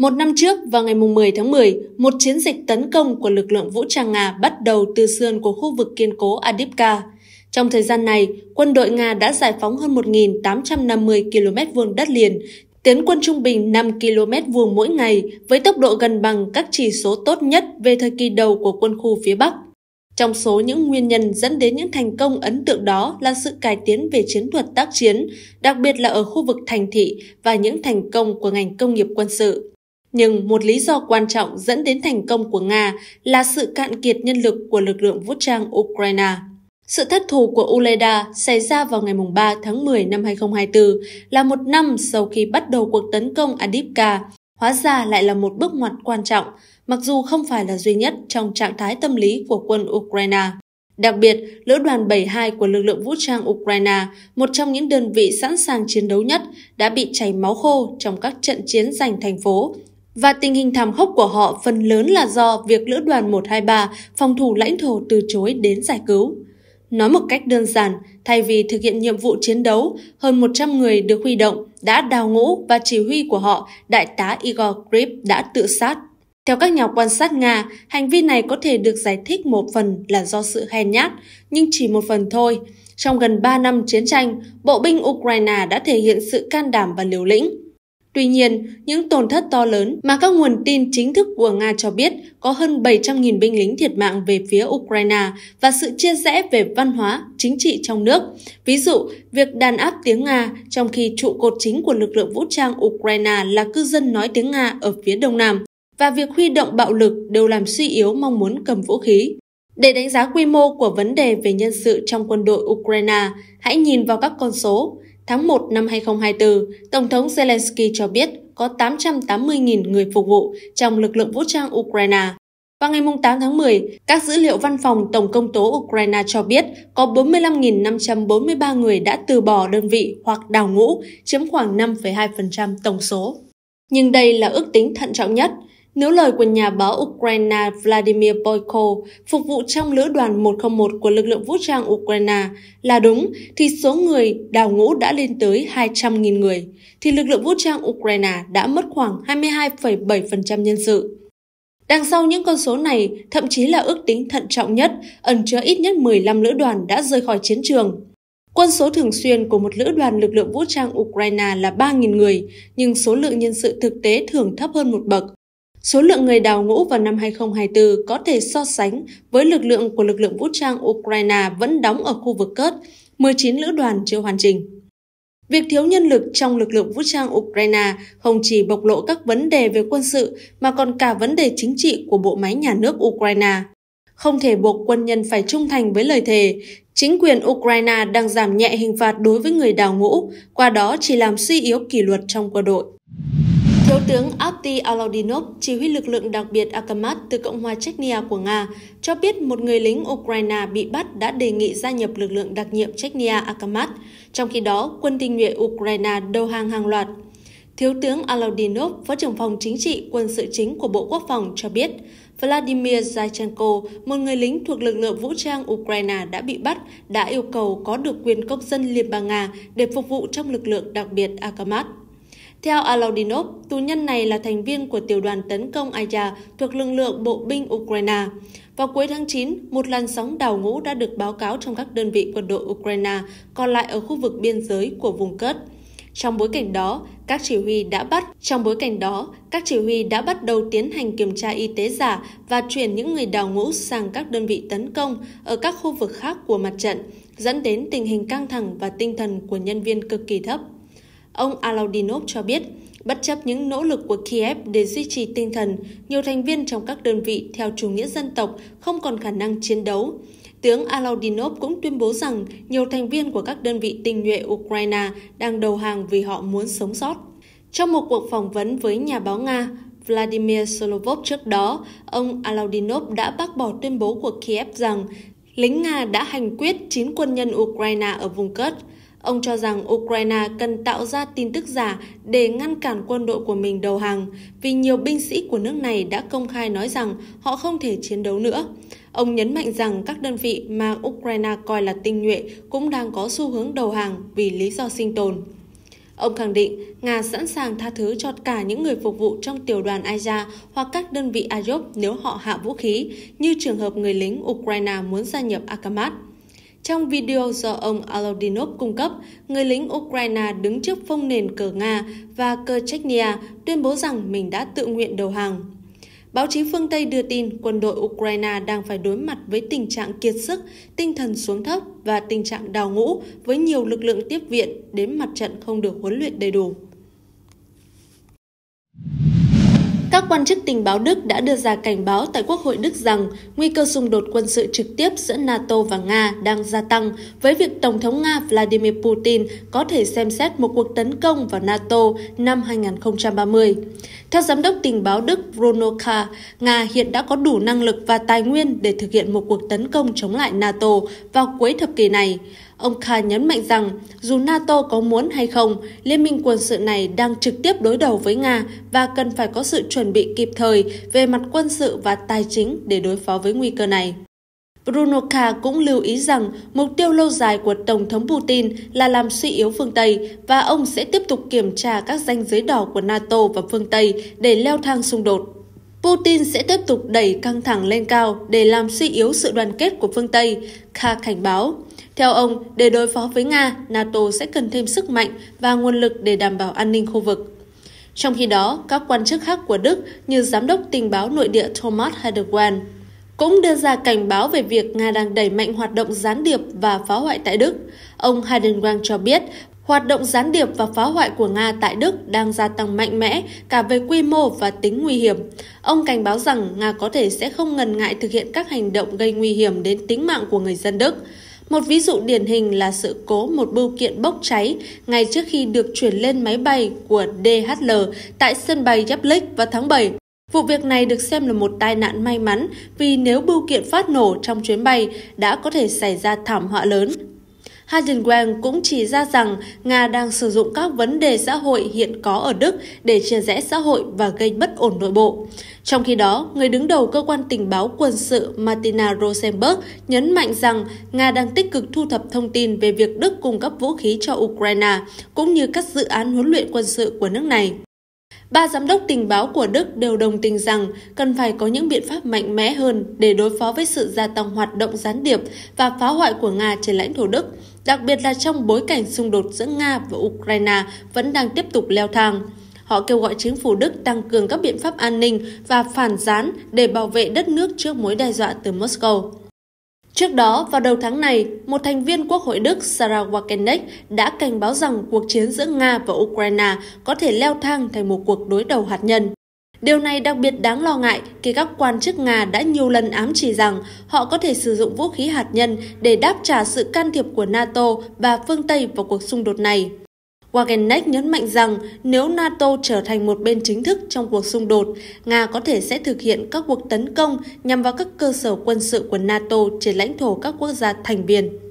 Một năm trước, vào ngày 10 tháng 10, một chiến dịch tấn công của lực lượng vũ trang Nga bắt đầu từ sườn của khu vực kiên cố Adipka. Trong thời gian này, quân đội Nga đã giải phóng hơn 1.850 km vuông đất liền, tiến quân trung bình 5 km vuông mỗi ngày với tốc độ gần bằng các chỉ số tốt nhất về thời kỳ đầu của quân khu phía Bắc. Trong số những nguyên nhân dẫn đến những thành công ấn tượng đó là sự cải tiến về chiến thuật tác chiến, đặc biệt là ở khu vực thành thị và những thành công của ngành công nghiệp quân sự. Nhưng một lý do quan trọng dẫn đến thành công của Nga là sự cạn kiệt nhân lực của lực lượng vũ trang Ukraine. Sự thất thù của Uleda xảy ra vào ngày 3 tháng 10 năm 2024 là một năm sau khi bắt đầu cuộc tấn công Adipka, hóa ra lại là một bước ngoặt quan trọng, mặc dù không phải là duy nhất trong trạng thái tâm lý của quân Ukraine. Đặc biệt, Lữ đoàn 72 của lực lượng vũ trang Ukraine, một trong những đơn vị sẵn sàng chiến đấu nhất, đã bị chảy máu khô trong các trận chiến giành thành phố và tình hình thảm khốc của họ phần lớn là do việc lữ đoàn 123 phòng thủ lãnh thổ từ chối đến giải cứu. Nói một cách đơn giản, thay vì thực hiện nhiệm vụ chiến đấu, hơn 100 người được huy động đã đào ngũ và chỉ huy của họ, đại tá Igor Grip đã tự sát. Theo các nhà quan sát Nga, hành vi này có thể được giải thích một phần là do sự hèn nhát, nhưng chỉ một phần thôi. Trong gần 3 năm chiến tranh, bộ binh Ukraine đã thể hiện sự can đảm và liều lĩnh. Tuy nhiên, những tổn thất to lớn mà các nguồn tin chính thức của Nga cho biết có hơn 700.000 binh lính thiệt mạng về phía Ukraine và sự chia rẽ về văn hóa, chính trị trong nước. Ví dụ, việc đàn áp tiếng Nga trong khi trụ cột chính của lực lượng vũ trang Ukraine là cư dân nói tiếng Nga ở phía Đông Nam và việc huy động bạo lực đều làm suy yếu mong muốn cầm vũ khí. Để đánh giá quy mô của vấn đề về nhân sự trong quân đội Ukraine, hãy nhìn vào các con số. Tháng 1 năm 2024, Tổng thống Zelensky cho biết có 880.000 người phục vụ trong lực lượng vũ trang Ukraine. Vào ngày 8 tháng 10, các dữ liệu văn phòng Tổng công tố Ukraine cho biết có 45.543 người đã từ bỏ đơn vị hoặc đào ngũ, chiếm khoảng 5,2% tổng số. Nhưng đây là ước tính thận trọng nhất – nếu lời của nhà báo Ukraine Vladimir Boyko, phục vụ trong lữ đoàn 101 của lực lượng vũ trang Ukraine, là đúng, thì số người đào ngũ đã lên tới 200.000 người, thì lực lượng vũ trang Ukraine đã mất khoảng 22,7% nhân sự. Đằng sau những con số này, thậm chí là ước tính thận trọng nhất, ẩn chứa ít nhất 15 lữ đoàn đã rời khỏi chiến trường. Quân số thường xuyên của một lữ đoàn lực lượng vũ trang Ukraine là 3.000 người, nhưng số lượng nhân sự thực tế thường thấp hơn một bậc, Số lượng người đào ngũ vào năm 2024 có thể so sánh với lực lượng của lực lượng vũ trang Ukraine vẫn đóng ở khu vực Kurt, 19 lữ đoàn chưa hoàn chỉnh. Việc thiếu nhân lực trong lực lượng vũ trang Ukraine không chỉ bộc lộ các vấn đề về quân sự mà còn cả vấn đề chính trị của bộ máy nhà nước Ukraine. Không thể buộc quân nhân phải trung thành với lời thề, chính quyền Ukraine đang giảm nhẹ hình phạt đối với người đào ngũ, qua đó chỉ làm suy yếu kỷ luật trong quân đội. Thiếu tướng Abdi Aladinov, chỉ huy lực lượng đặc biệt Akamat từ Cộng hòa Chechnya của Nga, cho biết một người lính Ukraine bị bắt đã đề nghị gia nhập lực lượng đặc nhiệm Chechnya Akamat, trong khi đó quân tình nhuệ Ukraine đầu hàng hàng loạt. Thiếu tướng Aladinov, Phó trưởng phòng chính trị quân sự chính của Bộ Quốc phòng cho biết, Vladimir Zaychenko, một người lính thuộc lực lượng vũ trang Ukraine đã bị bắt, đã yêu cầu có được quyền công dân Liên bang Nga để phục vụ trong lực lượng đặc biệt Akamat. Theo Alaudinov, tù nhân này là thành viên của tiểu đoàn tấn công Aya thuộc lực lượng bộ binh Ukraine. Vào cuối tháng 9, một làn sóng đào ngũ đã được báo cáo trong các đơn vị quân đội Ukraine còn lại ở khu vực biên giới của vùng Cớt. Trong bối cảnh đó, các chỉ huy đã bắt trong bối cảnh đó, các chỉ huy đã bắt đầu tiến hành kiểm tra y tế giả và chuyển những người đào ngũ sang các đơn vị tấn công ở các khu vực khác của mặt trận, dẫn đến tình hình căng thẳng và tinh thần của nhân viên cực kỳ thấp. Ông Alaudinov cho biết, bất chấp những nỗ lực của Kiev để duy trì tinh thần, nhiều thành viên trong các đơn vị theo chủ nghĩa dân tộc không còn khả năng chiến đấu. Tướng Alaudinov cũng tuyên bố rằng nhiều thành viên của các đơn vị tinh nhuệ Ukraine đang đầu hàng vì họ muốn sống sót. Trong một cuộc phỏng vấn với nhà báo Nga, Vladimir Solovov trước đó, ông Alaudinov đã bác bỏ tuyên bố của Kiev rằng lính Nga đã hành quyết 9 quân nhân Ukraine ở vùng Kurd. Ông cho rằng Ukraine cần tạo ra tin tức giả để ngăn cản quân đội của mình đầu hàng, vì nhiều binh sĩ của nước này đã công khai nói rằng họ không thể chiến đấu nữa. Ông nhấn mạnh rằng các đơn vị mà Ukraine coi là tinh nhuệ cũng đang có xu hướng đầu hàng vì lý do sinh tồn. Ông khẳng định Nga sẵn sàng tha thứ cho cả những người phục vụ trong tiểu đoàn Aja hoặc các đơn vị Azov nếu họ hạ vũ khí, như trường hợp người lính Ukraine muốn gia nhập Akamat. Trong video do ông Alodinov cung cấp, người lính Ukraine đứng trước phông nền cờ Nga và cờ Chechnya tuyên bố rằng mình đã tự nguyện đầu hàng. Báo chí phương Tây đưa tin quân đội Ukraine đang phải đối mặt với tình trạng kiệt sức, tinh thần xuống thấp và tình trạng đào ngũ với nhiều lực lượng tiếp viện đến mặt trận không được huấn luyện đầy đủ. Các quan chức tình báo Đức đã đưa ra cảnh báo tại Quốc hội Đức rằng nguy cơ xung đột quân sự trực tiếp giữa NATO và Nga đang gia tăng với việc Tổng thống Nga Vladimir Putin có thể xem xét một cuộc tấn công vào NATO năm 2030. Theo Giám đốc tình báo Đức Bruno K, Nga hiện đã có đủ năng lực và tài nguyên để thực hiện một cuộc tấn công chống lại NATO vào cuối thập kỷ này. Ông Khan nhấn mạnh rằng dù NATO có muốn hay không, liên minh quân sự này đang trực tiếp đối đầu với Nga và cần phải có sự chuẩn bị kịp thời về mặt quân sự và tài chính để đối phó với nguy cơ này. Bruno Kha cũng lưu ý rằng mục tiêu lâu dài của Tổng thống Putin là làm suy yếu phương Tây và ông sẽ tiếp tục kiểm tra các ranh giới đỏ của NATO và phương Tây để leo thang xung đột. Putin sẽ tiếp tục đẩy căng thẳng lên cao để làm suy yếu sự đoàn kết của phương Tây, Kha cảnh báo. Theo ông, để đối phó với Nga, NATO sẽ cần thêm sức mạnh và nguồn lực để đảm bảo an ninh khu vực. Trong khi đó, các quan chức khác của Đức như Giám đốc Tình báo Nội địa Thomas Hedewan cũng đưa ra cảnh báo về việc Nga đang đẩy mạnh hoạt động gián điệp và phá hoại tại Đức. Ông Hedewan cho biết, hoạt động gián điệp và phá hoại của Nga tại Đức đang gia tăng mạnh mẽ cả về quy mô và tính nguy hiểm. Ông cảnh báo rằng Nga có thể sẽ không ngần ngại thực hiện các hành động gây nguy hiểm đến tính mạng của người dân Đức. Một ví dụ điển hình là sự cố một bưu kiện bốc cháy ngay trước khi được chuyển lên máy bay của DHL tại sân bay Yablik vào tháng 7. Vụ việc này được xem là một tai nạn may mắn vì nếu bưu kiện phát nổ trong chuyến bay đã có thể xảy ra thảm họa lớn Hagenwang cũng chỉ ra rằng Nga đang sử dụng các vấn đề xã hội hiện có ở Đức để chia rẽ xã hội và gây bất ổn nội bộ. Trong khi đó, người đứng đầu cơ quan tình báo quân sự Martina Rosenberg nhấn mạnh rằng Nga đang tích cực thu thập thông tin về việc Đức cung cấp vũ khí cho Ukraine, cũng như các dự án huấn luyện quân sự của nước này. Ba giám đốc tình báo của Đức đều đồng tình rằng cần phải có những biện pháp mạnh mẽ hơn để đối phó với sự gia tăng hoạt động gián điệp và phá hoại của Nga trên lãnh thổ Đức, đặc biệt là trong bối cảnh xung đột giữa Nga và Ukraine vẫn đang tiếp tục leo thang. Họ kêu gọi chính phủ Đức tăng cường các biện pháp an ninh và phản gián để bảo vệ đất nước trước mối đe dọa từ Moscow. Trước đó, vào đầu tháng này, một thành viên Quốc hội Đức Sarah Wagenknecht đã cảnh báo rằng cuộc chiến giữa Nga và Ukraine có thể leo thang thành một cuộc đối đầu hạt nhân. Điều này đặc biệt đáng lo ngại khi các quan chức Nga đã nhiều lần ám chỉ rằng họ có thể sử dụng vũ khí hạt nhân để đáp trả sự can thiệp của NATO và phương Tây vào cuộc xung đột này. Wagenknecht nhấn mạnh rằng nếu NATO trở thành một bên chính thức trong cuộc xung đột, Nga có thể sẽ thực hiện các cuộc tấn công nhằm vào các cơ sở quân sự của NATO trên lãnh thổ các quốc gia thành viên.